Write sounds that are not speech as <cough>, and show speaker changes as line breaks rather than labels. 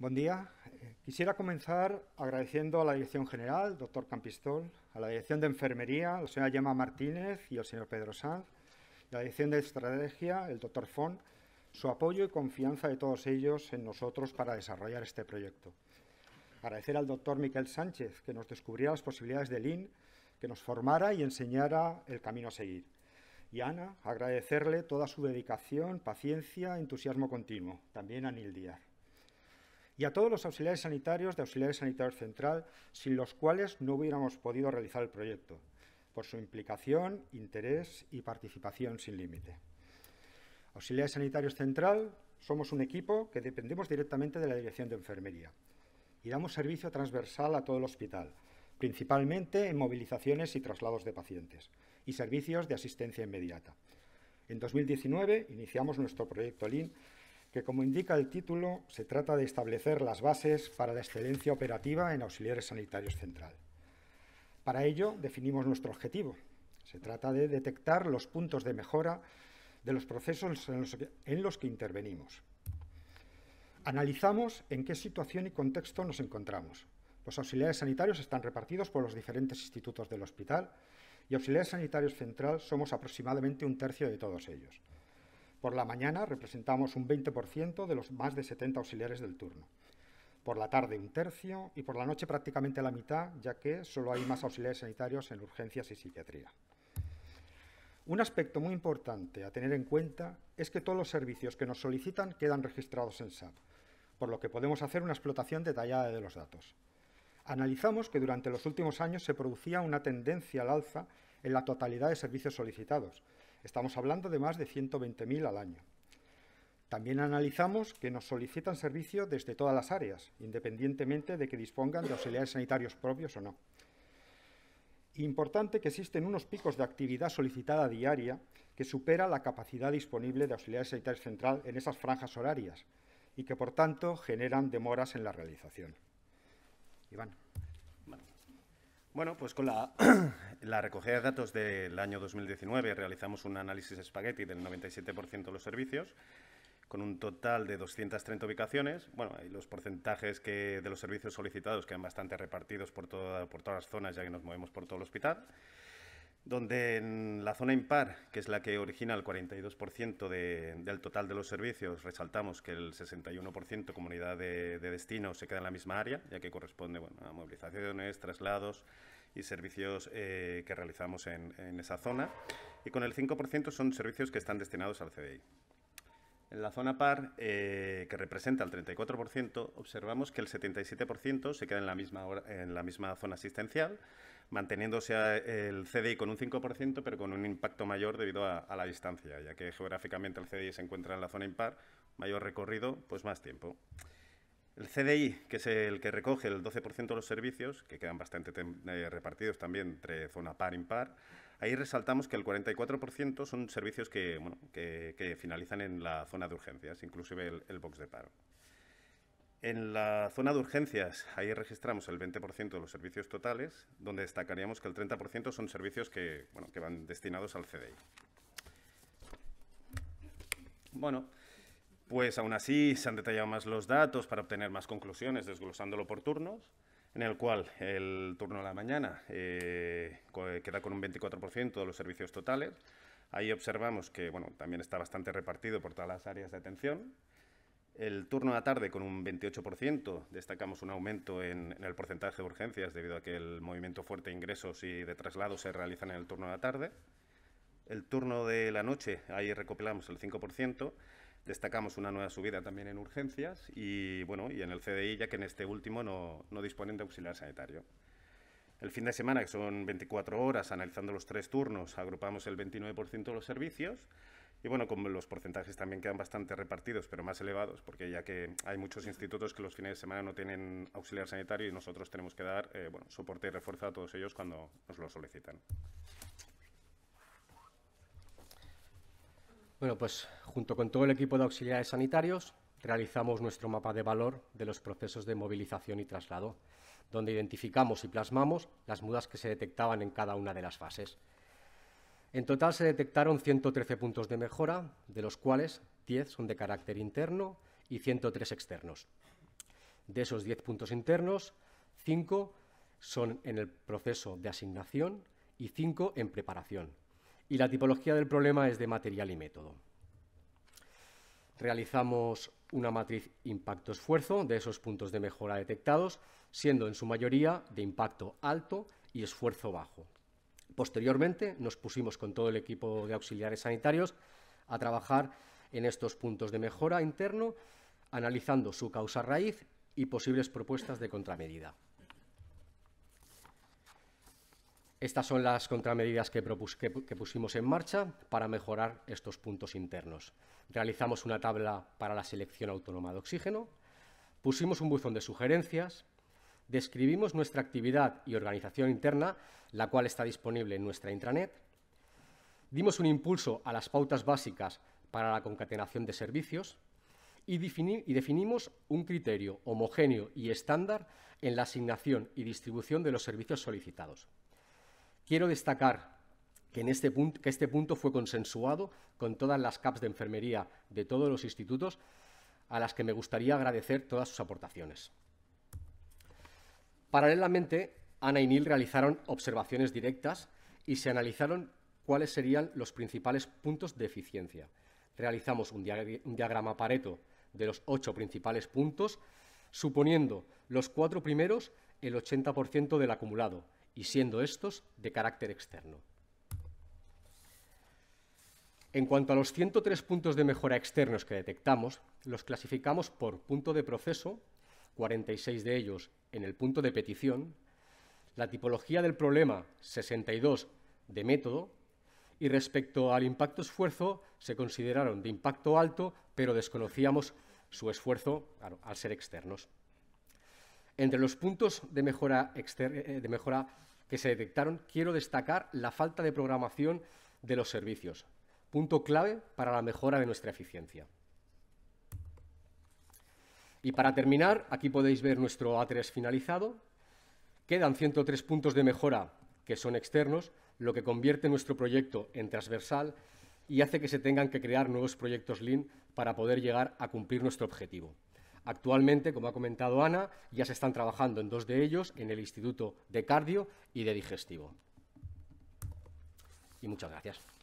Buen día. Eh, quisiera comenzar agradeciendo a la Dirección General, doctor Campistol, a la Dirección de Enfermería, la señora Yema Martínez y el señor Pedro Sanz, y a la Dirección de Estrategia, el doctor Font, su apoyo y confianza de todos ellos en nosotros para desarrollar este proyecto. Agradecer al doctor Miquel Sánchez, que nos descubriera las posibilidades del IN, que nos formara y enseñara el camino a seguir. Y a Ana, agradecerle toda su dedicación, paciencia, entusiasmo continuo. También a Nil Díaz y a todos los auxiliares sanitarios de Auxiliares Sanitarios Central, sin los cuales no hubiéramos podido realizar el proyecto, por su implicación, interés y participación sin límite. Auxiliares Sanitarios Central somos un equipo que dependemos directamente de la Dirección de Enfermería y damos servicio transversal a todo el hospital, principalmente en movilizaciones y traslados de pacientes y servicios de asistencia inmediata. En 2019 iniciamos nuestro proyecto LIN que como indica el título, se trata de establecer las bases para la excelencia operativa en auxiliares sanitarios central. Para ello, definimos nuestro objetivo. Se trata de detectar los puntos de mejora de los procesos en los que, intervenimos. Analizamos en qué situación y contexto nos encontramos. Los auxiliares sanitarios están repartidos por los diferentes institutos del hospital y auxiliares sanitarios central somos aproximadamente un tercio de todos ellos. Por la mañana representamos un 20% de los más de 70 auxiliares del turno. Por la tarde un tercio y por la noche prácticamente la mitad, ya que solo hay más auxiliares sanitarios en urgencias y psiquiatría. Un aspecto muy importante a tener en cuenta es que todos los servicios que nos solicitan quedan registrados en SAP, por lo que podemos hacer una explotación detallada de los datos. Analizamos que durante los últimos años se producía una tendencia al alza en la totalidad de servicios solicitados, Estamos hablando de más de 120.000 al año. También analizamos que nos solicitan servicio desde todas las áreas, independientemente de que dispongan de auxiliares sanitarios propios o no. Importante que existen unos picos de actividad solicitada diaria que supera la capacidad disponible de auxiliares sanitarios central en esas franjas horarias y que, por tanto, generan demoras en la realización. Iván.
Bueno, pues con <clears throat> la, recogida de datos del año 2019 realizamos un análisis espagueti del 97% de los servicios, con un total de 230 ubicaciones. Bueno, hay los porcentajes que, de los servicios solicitados quedan bastante repartidos por, por todas las zonas, ya que nos movemos por todo el hospital donde en la zona impar, que es la que origina el 42% del total de los servicios, resaltamos que el 61% comunidad de, destino se queda en la misma área, ya que corresponde a movilizaciones, traslados y servicios eh, que realizamos en, en esa zona, y con el 5% son servicios que están destinados al CDI. En la zona par, eh, que representa el 34%, observamos que el 77% se queda en la, misma zona asistencial, manteniéndose el CDI con un 5%, pero con un impacto mayor debido a, la distancia, ya que geográficamente el CDI se encuentra en la zona impar, mayor recorrido, pues más tiempo. El CDI, que es el que recoge el 12% de los servicios, que quedan bastante eh, repartidos también entre zona par-impar, par e par impar Ahí resaltamos que el 44% son servicios que, finalizan en la zona de urgencias, inclusive el, box de paro. En la zona de urgencias, ahí registramos el 20% de los servicios totales, donde destacaríamos que el 30% son servicios que, que van destinados al CDI. Bueno, pues aún así se han detallado más los datos para obtener más conclusiones, desglosándolo por turnos en el cual el turno de la mañana eh, queda con un 24% de los servicios totales. Ahí observamos que bueno, también está bastante repartido por todas las áreas de atención. El turno de la tarde con un 28%, destacamos un aumento en, en, el porcentaje de urgencias debido a que el movimiento fuerte de ingresos y de traslados se realizan en el turno de la tarde. El turno de la noche, ahí recopilamos el 5%. Destacamos una nueva subida también en urgencias y, bueno, y en el CDI, ya que en este último no, disponen de auxiliar sanitario. El fin de semana, que son 24 horas, analizando los tres turnos, agrupamos el 29% de los servicios. Y bueno, como los porcentajes también quedan bastante repartidos, pero más elevados, porque ya que hay muchos institutos que los fines de semana no tienen auxiliar sanitario y nosotros tenemos que dar eh, soporte y refuerzo a todos ellos cuando nos lo solicitan.
Bueno, pues junto con todo el equipo de auxiliares sanitarios realizamos nuestro mapa de valor de los procesos de movilización y traslado, donde identificamos y plasmamos las mudas que se detectaban en cada una de las fases. En total se detectaron 113 puntos de mejora, de los cuales 10 son de carácter interno y 103 externos. De esos 10 puntos internos, 5 son en el proceso de asignación y 5 en preparación, y la tipología del problema es de material y método. Realizamos una matriz impacto-esfuerzo de esos puntos de mejora detectados, siendo en su mayoría de impacto alto y esfuerzo bajo. Posteriormente nos pusimos con todo el equipo de auxiliares sanitarios a trabajar en estos puntos de mejora interno, analizando su causa raíz y posibles propuestas de contramedida. Estas son las contramedidas que, pusimos en marcha para mejorar estos puntos internos. Realizamos una tabla para la selección autónoma de oxígeno, pusimos un buzón de sugerencias, describimos nuestra actividad y organización interna, la cual está disponible en nuestra intranet, dimos un impulso a las pautas básicas para la concatenación de servicios y definimos un criterio homogéneo y estándar en la asignación y distribución de los servicios solicitados. Quiero destacar que, en este, este punto, fue consensuado con todas las CAPs de enfermería de todos los institutos, a las que me gustaría agradecer todas sus aportaciones. Paralelamente, Ana y Neil realizaron observaciones directas y se analizaron cuáles serían los principales puntos de eficiencia. Realizamos un, un diagrama Pareto de los ocho principales puntos, suponiendo los cuatro primeros el 80% del acumulado, y siendo estos de carácter externo. En cuanto a los 103 puntos de mejora externos que detectamos, los clasificamos por punto de proceso, 46 de ellos en el punto de petición, la tipología del problema, 62 de método, y respecto al impacto esfuerzo, se consideraron de impacto alto, pero desconocíamos su esfuerzo al ser externos. Entre los puntos eh, de mejora, que se detectaron, quiero destacar la falta de programación de los servicios, punto clave para la mejora de nuestra eficiencia. Y para terminar, aquí podéis ver nuestro A3 finalizado. Quedan 103 puntos de mejora que son externos, lo que convierte nuestro proyecto en transversal y hace que se tengan que crear nuevos proyectos Lean para poder llegar a cumplir nuestro objetivo. Actualmente, como ha comentado Ana, ya se están trabajando en dos de ellos, en el Instituto de Cardio y de Digestivo. Y muchas gracias.